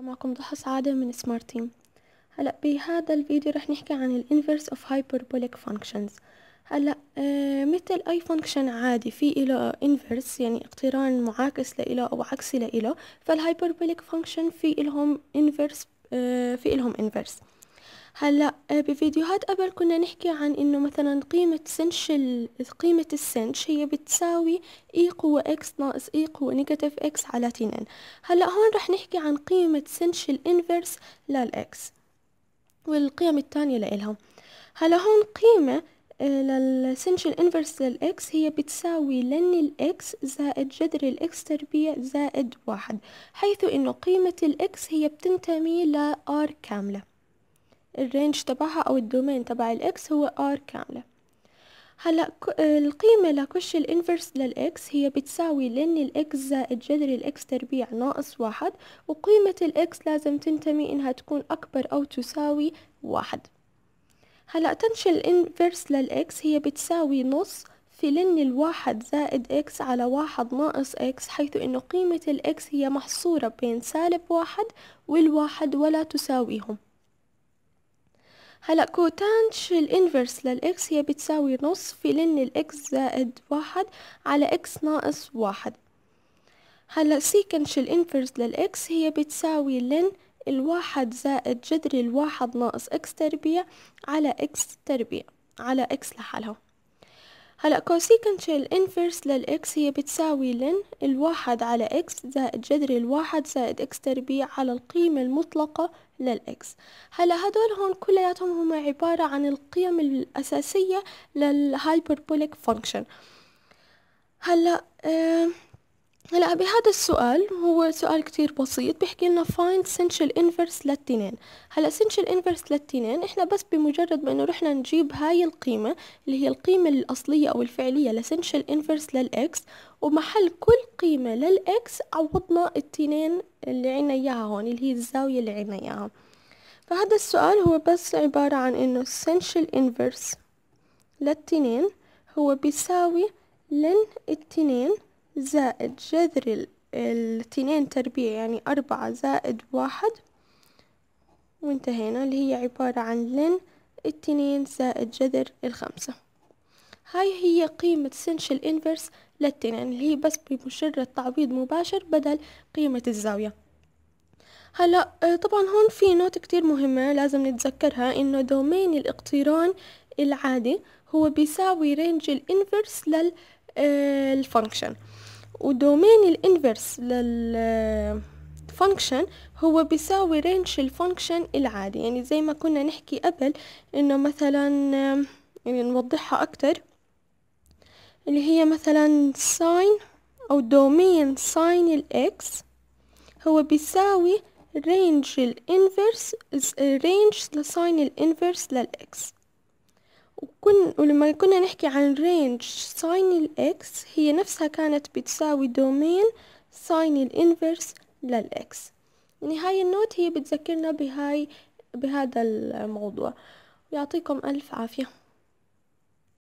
معكم ضحى سعادة من سمارت تيم هلا بهذا الفيديو رح نحكي عن الانفرس اوف هايبربوليك فانكشنز هلا آه، مثل اي فانكشن عادي في له انفرس يعني اقتران معاكس لإله او عكسي لإله فالهايبربوليك فانكشن في إلهم انفرس آه، في إلهم انفرس هلا آه، بفيديوهات قبل كنا نحكي عن انه مثلا قيمة سنش قيمة السنش هي بتساوي اي e قوة اكس ناقص اي e قوة نيجاتيف اكس على ان هلا هون رح نحكي عن قيمة سنش الانفرس للاكس والقيم الثانية لإلها هلا هون قيمة آه، للسنش الانفرس للاكس هي بتساوي لن الاكس زائد جذر الاكس تربيع زائد واحد حيث انه قيمة الاكس هي بتنتمي لار كاملة الرينج تبعها او الدومين تبع الاكس هو ار كامله هلا آه، القيمه لكش الانفرس للاكس هي بتساوي لن الاكس زائد جذر الاكس تربيع ناقص واحد وقيمه الاكس لازم تنتمي انها تكون اكبر او تساوي واحد هلا تنش الانفرس للاكس هي بتساوي نص في لن الواحد زائد اكس على واحد ناقص اكس حيث انه قيمة الاكس هي محصورة بين سالب واحد والواحد ولا تساويهم هلا كوتانش الانفرس للاكس هي بتساوي نص في لن الاكس زائد واحد على اكس ناقص واحد هلا سيكنش الانفرس للاكس هي بتساوي لن الواحد زائد جذر الواحد ناقص اكس تربيع على اكس تربيع على اكس لحالها هلأ كوسيكنت الانفرس للإكس هي بتساوي لن الواحد على إكس زائد جذر الواحد زائد إكس تربيع على القيمة المطلقة للإكس هلأ هدول هون كلياتهم هما عبارة عن القيم الأساسية للهايبربوليك فانكشن هلأ آه هلا بهذا السؤال هو سؤال كتير بسيط بيحكي لنا find essential inverse للتنين هلا essential inverse للتنين احنا بس بمجرد ما انه رحنا نجيب هاي القيمة اللي هي القيمة الاصلية او الفعلية لessential inverse للاكس ومحل كل قيمة للاكس عوضنا التنين اللي عنا اياها هون اللي هي الزاوية اللي عنا اياها فهذا السؤال هو بس عبارة عن انه essential inverse للتنين هو بيساوي لن التنين زائد جذر الاثنين تربيع يعني أربعة زائد واحد وانتهينا اللي هي عبارة عن لن التنين زائد جذر الخمسة هاي هي قيمة سنش الانفرس للتنين اللي هي بس بمجرد تعويض مباشر بدل قيمة الزاوية هلا آه، طبعا هون في نوت كتير مهمة لازم نتذكرها انه دومين الاقتران العادي هو بيساوي رينج الانفرس لل الفانكشن ودومين الانفرس للفانكشن هو بيساوي رينج الفانكشن العادي يعني زي ما كنا نحكي قبل انه مثلا آه، يعني نوضحها اكتر اللي هي مثلا ساين او دومين ساين الاكس هو بيساوي رينج الانفرس رينج لساين الانفرس للاكس وكن ولما كنا نحكي عن رينج ساين الإكس هي نفسها كانت بتساوي دومين ساين الإنفرس للإكس يعني هاي النوت هي بتذكرنا بهاي بهذا الموضوع يعطيكم ألف عافية